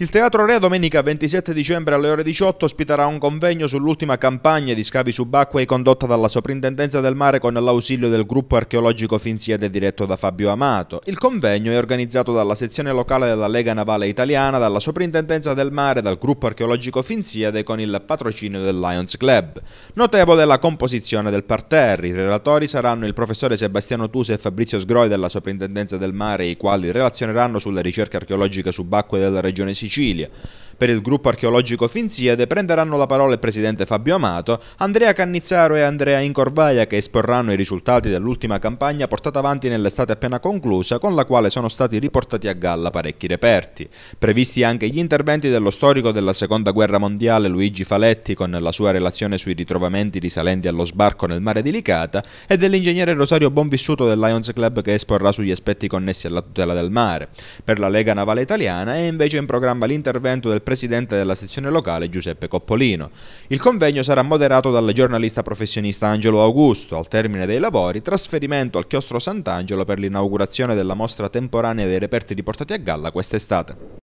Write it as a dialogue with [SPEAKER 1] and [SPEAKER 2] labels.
[SPEAKER 1] Il Teatro Rea domenica 27 dicembre alle ore 18 ospiterà un convegno sull'ultima campagna di scavi subacquei condotta dalla Soprintendenza del Mare con l'ausilio del gruppo archeologico Finsiede diretto da Fabio Amato. Il convegno è organizzato dalla sezione locale della Lega Navale Italiana, dalla Soprintendenza del Mare, dal gruppo archeologico Finsiede con il patrocinio del Lions Club. Notevole la composizione del parterre. I relatori saranno il professore Sebastiano Tuse e Fabrizio Sgroi della Soprintendenza del Mare, i quali relazioneranno sulle ricerche archeologiche subacquee della regione Sicilia seçiciyle Per il gruppo archeologico Finziade prenderanno la parola il presidente Fabio Amato, Andrea Cannizzaro e Andrea Incorvaia che esporranno i risultati dell'ultima campagna portata avanti nell'estate appena conclusa con la quale sono stati riportati a galla parecchi reperti. Previsti anche gli interventi dello storico della seconda guerra mondiale Luigi Faletti con la sua relazione sui ritrovamenti risalenti allo sbarco nel mare di Licata e dell'ingegnere Rosario Bonvissuto del Lions Club che esporrà sugli aspetti connessi alla tutela del mare. Per la Lega Navale Italiana è invece in programma l'intervento del presidente della sezione locale Giuseppe Coppolino. Il convegno sarà moderato dal giornalista professionista Angelo Augusto. Al termine dei lavori, trasferimento al chiostro Sant'Angelo per l'inaugurazione della mostra temporanea dei reperti riportati a galla quest'estate.